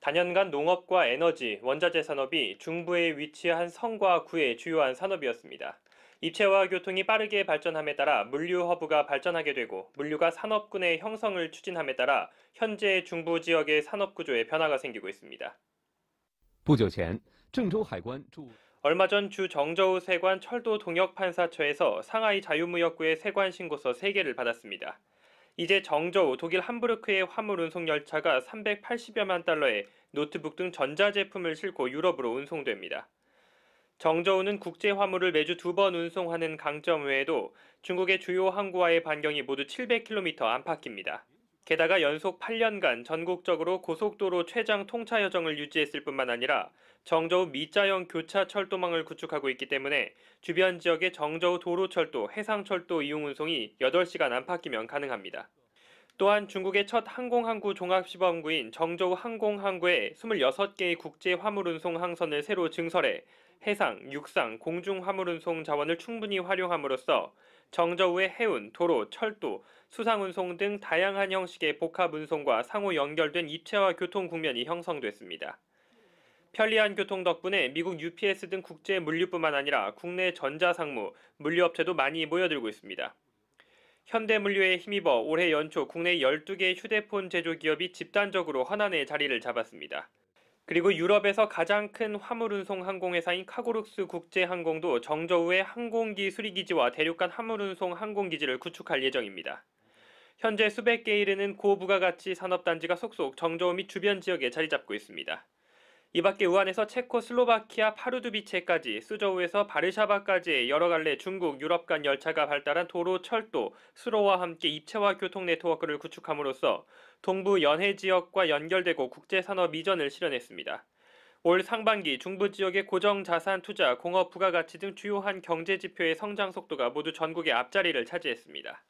단연간 농업과 에너지, 원자재 산업이 중부에 위치한 성과 구의 주요한 산업이었습니다. 입체화 교통이 빠르게 발전함에 따라 물류 허브가 발전하게 되고 물류가 산업군의 형성을 추진함에 따라 현재 중부 지역의 산업 구조에 변화가 생기고 있습니다. 얼마 전 주 정저우 세관 철도 동역 판사처에서 상하이 자유무역구의 세관 신고서 3개를 받았습니다. 이제 정저우 독일 함부르크의 화물 운송 열차가 380여만 달러에 노트북 등 전자제품을 싣고 유럽으로 운송됩니다. 정저우는 국제 화물을 매주 두 번 운송하는 강점 외에도 중국의 주요 항구와의 반경이 모두 700km 안팎입니다. 게다가 연속 8년간 전국적으로 고속도로 최장 통차 여정을 유지했을 뿐만 아니라 정저우 미자형 교차 철도망을 구축하고 있기 때문에 주변 지역의 정저우 도로철도, 해상철도 이용 운송이 8시간 안팎이면 가능합니다. 또한 중국의 첫 항공항구 종합시범구인 정저우 항공항구에 26개의 국제 화물운송 항선을 새로 증설해 해상, 육상, 공중 화물운송 자원을 충분히 활용함으로써 정저우의 해운, 도로, 철도, 수상운송 등 다양한 형식의 복합운송과 상호 연결된 입체화 교통 국면이 형성됐습니다. 편리한 교통 덕분에 미국 UPS 등 국제 물류뿐만 아니라 국내 전자상무, 물류업체도 많이 모여들고 있습니다. 현대물류에 힘입어 올해 연초 국내 12개 휴대폰 제조 기업이 집단적으로 현안의 자리를 잡았습니다. 그리고 유럽에서 가장 큰 화물 운송 항공회사인 카고룩스 국제항공도 정저우의 항공기 수리기지와 대륙간 화물 운송 항공기지를 구축할 예정입니다. 현재 수백 개 이르는 고부가가치 산업단지가 속속 정저우 및 주변 지역에 자리 잡고 있습니다. 이밖에 우한에서 체코, 슬로바키아, 파르두비체까지, 수저우에서 바르샤바까지 여러 갈래 중국, 유럽 간 열차가 발달한 도로, 철도, 수로와 함께 입체화 교통 네트워크를 구축함으로써 동부 연해 지역과 연결되고 국제산업 이전을 실현했습니다. 올 상반기 중부 지역의 고정 자산 투자, 공업 부가가치 등 주요한 경제 지표의 성장 속도가 모두 전국의 앞자리를 차지했습니다.